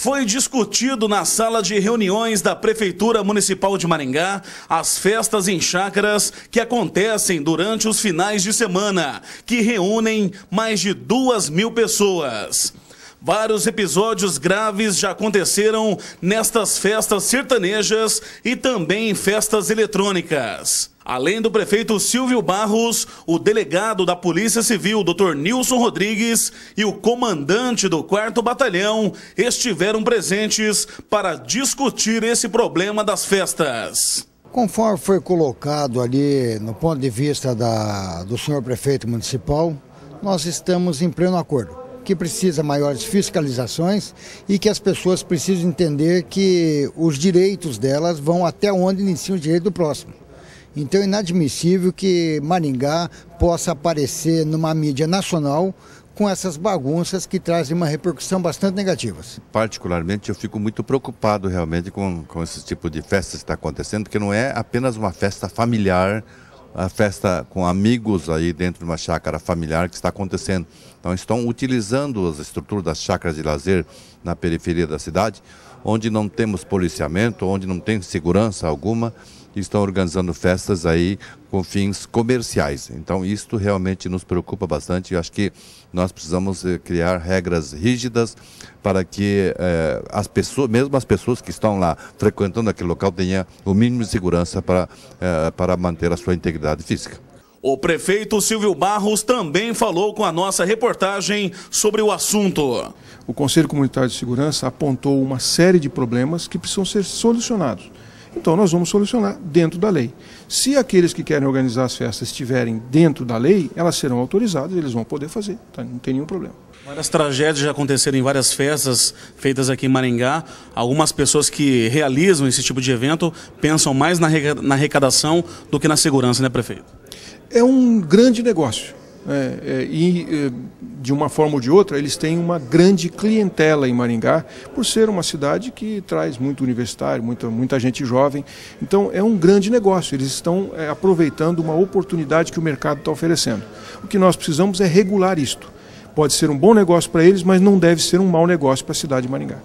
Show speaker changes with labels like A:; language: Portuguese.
A: Foi discutido na sala de reuniões da Prefeitura Municipal de Maringá as festas em chácaras que acontecem durante os finais de semana, que reúnem mais de duas mil pessoas. Vários episódios graves já aconteceram nestas festas sertanejas e também em festas eletrônicas. Além do prefeito Silvio Barros, o delegado da Polícia Civil, Dr. Nilson Rodrigues, e o comandante do 4 Batalhão estiveram presentes para discutir esse problema das festas.
B: Conforme foi colocado ali no ponto de vista da, do senhor prefeito municipal, nós estamos em pleno acordo que precisa maiores fiscalizações e que as pessoas precisam entender que os direitos delas vão até onde inicia o direito do próximo. Então é inadmissível que Maringá possa aparecer numa mídia nacional com essas bagunças que trazem uma repercussão bastante negativa.
C: Particularmente, eu fico muito preocupado realmente com, com esse tipo de festa que está acontecendo, porque não é apenas uma festa familiar, a festa com amigos aí dentro de uma chácara familiar que está acontecendo. Então, estão utilizando as estruturas das chácaras de lazer na periferia da cidade, onde não temos policiamento, onde não tem segurança alguma estão organizando festas aí com fins comerciais. Então, isto realmente nos preocupa bastante. Eu acho que nós precisamos eh, criar regras rígidas para que eh, as pessoas, mesmo as pessoas que estão lá frequentando aquele local, tenham o mínimo de segurança para, eh, para manter a sua integridade física.
A: O prefeito Silvio Barros também falou com a nossa reportagem sobre o assunto.
D: O Conselho Comunitário de Segurança apontou uma série de problemas que precisam ser solucionados então nós vamos solucionar dentro da lei. Se aqueles que querem organizar as festas estiverem dentro da lei, elas serão autorizadas, eles vão poder fazer, tá? não tem nenhum problema.
A: Várias tragédias já aconteceram em várias festas feitas aqui em Maringá. Algumas pessoas que realizam esse tipo de evento pensam mais na arrecadação do que na segurança, né, prefeito?
D: É um grande negócio. É, é, e é, de uma forma ou de outra eles têm uma grande clientela em Maringá por ser uma cidade que traz muito universitário, muita, muita gente jovem. Então é um grande negócio. Eles estão é, aproveitando uma oportunidade que o mercado está oferecendo. O que nós precisamos é regular isto. Pode ser um bom negócio para eles, mas não deve ser um mau negócio para a cidade de Maringá.